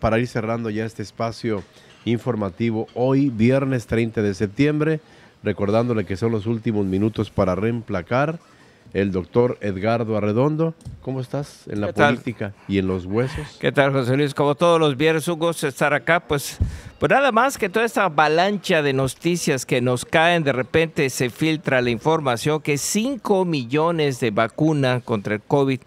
para ir cerrando ya este espacio informativo hoy, viernes 30 de septiembre, recordándole que son los últimos minutos para reemplacar el doctor Edgardo Arredondo. ¿Cómo estás en la política y en los huesos? ¿Qué tal, José Luis? Como todos los viernes, un gusto estar acá. Pues, pues nada más que toda esta avalancha de noticias que nos caen, de repente se filtra la información que 5 millones de vacunas contra el COVID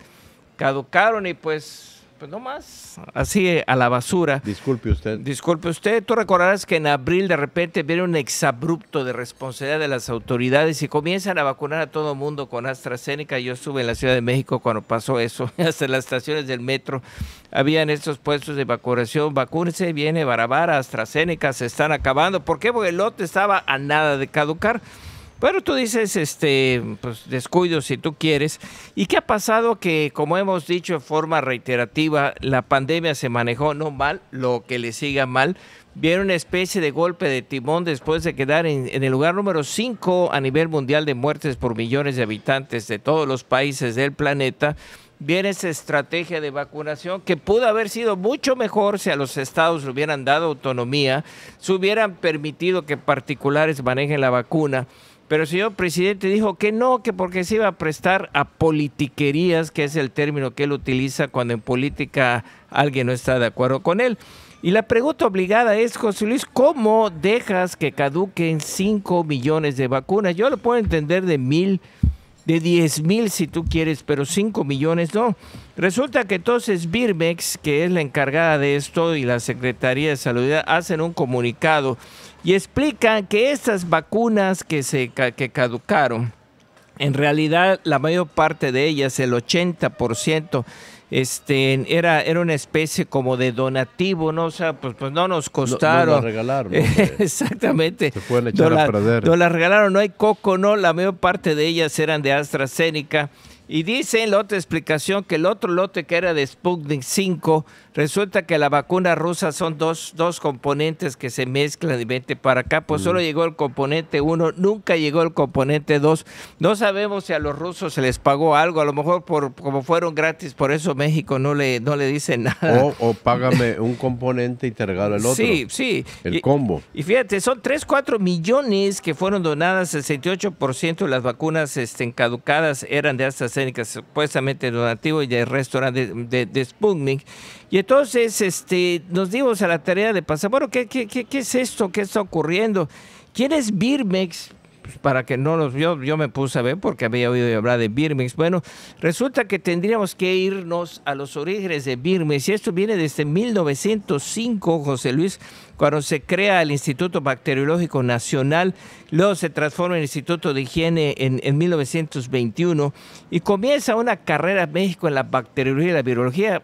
caducaron y pues pues nomás, así a la basura. Disculpe usted. Disculpe usted, tú recordarás que en abril de repente viene un exabrupto de responsabilidad de las autoridades y comienzan a vacunar a todo mundo con AstraZeneca. Yo estuve en la Ciudad de México cuando pasó eso, hasta las estaciones del metro. Habían estos puestos de vacunación, vacúnese, viene Barabara, AstraZeneca, se están acabando. ¿Por qué? Porque el estaba a nada de caducar. Pero tú dices, este, pues descuido si tú quieres. ¿Y qué ha pasado que, como hemos dicho de forma reiterativa, la pandemia se manejó no mal, lo que le siga mal? Viene una especie de golpe de timón después de quedar en, el lugar número 5 a nivel mundial de muertes por millones de habitantes de todos los países del planeta viene esa estrategia de vacunación que pudo haber sido mucho mejor si a los estados le hubieran dado autonomía, si hubieran permitido que particulares manejen la vacuna. Pero el señor presidente dijo que no, que porque se iba a prestar a politiquerías, que es el término que él utiliza cuando en política alguien no está de acuerdo con él. Y la pregunta obligada es, José Luis, ¿cómo dejas que caduquen 5 millones de vacunas? Yo lo puedo entender de mil, de 10 mil si tú quieres, pero 5 millones no. Resulta que entonces Birmex, que es la encargada de esto, y la Secretaría de Salud hacen un comunicado y explica que estas vacunas que, se, que caducaron, en realidad la mayor parte de ellas, el 80%, este, era, era una especie como de donativo, ¿no? O sea, pues, pues no nos costaron. No, las regalaron. Exactamente. Se pueden echar a perder. No las regalaron, no hay coco, ¿no? La mayor parte de ellas eran de AstraZeneca. Y dice en la otra explicación que el otro lote que era de Sputnik 5, resulta que la vacuna rusa son dos, dos componentes que se mezclan y vente para acá, pues solo mm. llegó el componente 1, nunca llegó el componente 2. No sabemos si a los rusos se les pagó algo, a lo mejor por como fueron gratis, por eso México no le, no le dice nada. O, o págame un componente y te regalo el otro. Sí, sí. El combo. Y fíjate, son 3, 4 millones que fueron donadas, el 68% de las vacunas este, caducadas eran de hasta AstraZeneca, supuestamente donativo y del restaurante de, de, Sputnik. Y entonces este, nos dimos a la tarea de pasar, bueno, ¿qué, qué es esto? ¿Qué está ocurriendo? ¿Quién es Birmex? Pues, para que no los yo, yo me puse a ver porque había oído hablar de Birmes. Bueno, resulta que tendríamos que irnos a los orígenes de Birmes y esto viene desde 1905, José Luis, cuando se crea el Instituto Bacteriológico Nacional, luego se transforma en Instituto de Higiene en, en 1921 y comienza una carrera México en la bacteriología y la virología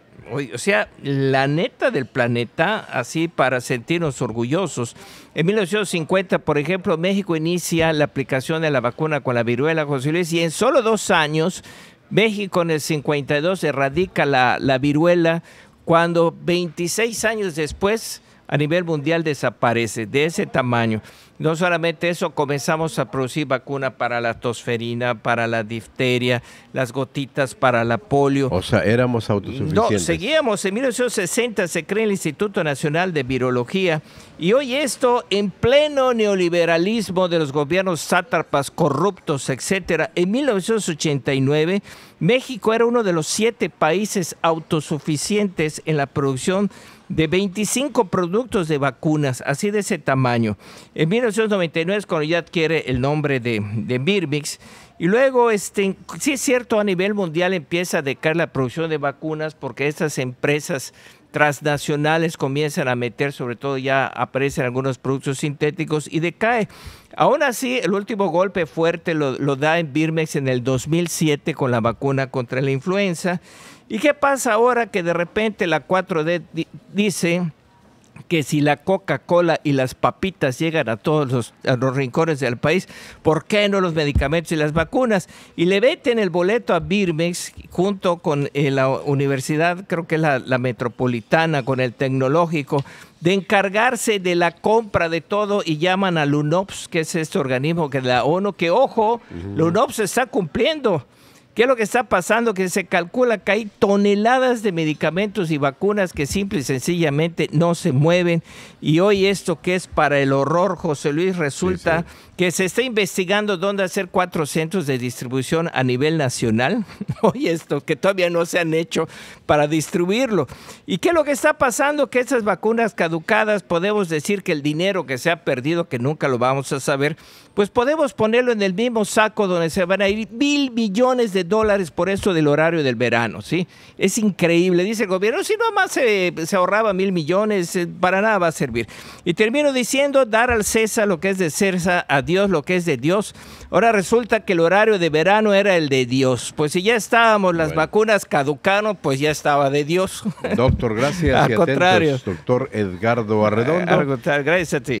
o sea, la neta del planeta, así para sentirnos orgullosos. En 1950, por ejemplo, México inicia la aplicación de la vacuna con la viruela, José Luis, y en solo dos años, México en el 52 erradica la, la viruela, cuando 26 años después a nivel mundial desaparece, de ese tamaño. No solamente eso, comenzamos a producir vacunas para la tosferina, para la difteria, las gotitas para la polio. O sea, éramos autosuficientes. No, seguíamos. En 1960 se crea el Instituto Nacional de Virología y hoy esto en pleno neoliberalismo de los gobiernos sátrapas, corruptos, etcétera. En 1989 México era uno de los siete países autosuficientes en la producción de 25 productos de vacunas, así de ese tamaño. En 1999 es cuando ya adquiere el nombre de, de Birmix. Y luego, este, sí es cierto, a nivel mundial empieza a decaer la producción de vacunas porque estas empresas transnacionales comienzan a meter, sobre todo ya aparecen algunos productos sintéticos y decae. Aún así, el último golpe fuerte lo, da en Birmex en el 2007 con la vacuna contra la influenza. ¿Y qué pasa ahora que de repente la 4D dice que si la Coca-Cola y las papitas llegan a todos los, los, rincones del país, ¿por qué no los medicamentos y las vacunas? Y le meten el boleto a Birmex junto con eh, la universidad, creo que la, metropolitana, con el tecnológico, de encargarse de la compra de todo y llaman a LUNOPS, que es este organismo que la ONU, que ojo, LUNOPS está cumpliendo. ¿Qué es lo que está pasando? Que se calcula que hay toneladas de medicamentos y vacunas que simple y sencillamente no se mueven. Y hoy esto que es para el horror, José Luis, resulta que se está investigando dónde hacer cuatro centros de distribución a nivel nacional. hoy esto que todavía no se han hecho para distribuirlo. ¿Y qué es lo que está pasando? Que esas vacunas caducadas, podemos decir que el dinero que se ha perdido, que nunca lo vamos a saber, pues podemos ponerlo en el mismo saco donde se van a ir mil millones de dólares por eso del horario del verano, ¿sí? Es increíble, dice el gobierno, si nomás se, ahorraba mil millones, eh, para nada va a servir. Y termino diciendo, dar al César lo que es de César, a Dios lo que es de Dios. Ahora resulta que el horario de verano era el de Dios. Pues si ya estábamos, las vacunas caducaron, pues ya estaba de Dios. Doctor, gracias. al y contrario. doctor Edgardo Arredondo. gracias a ti.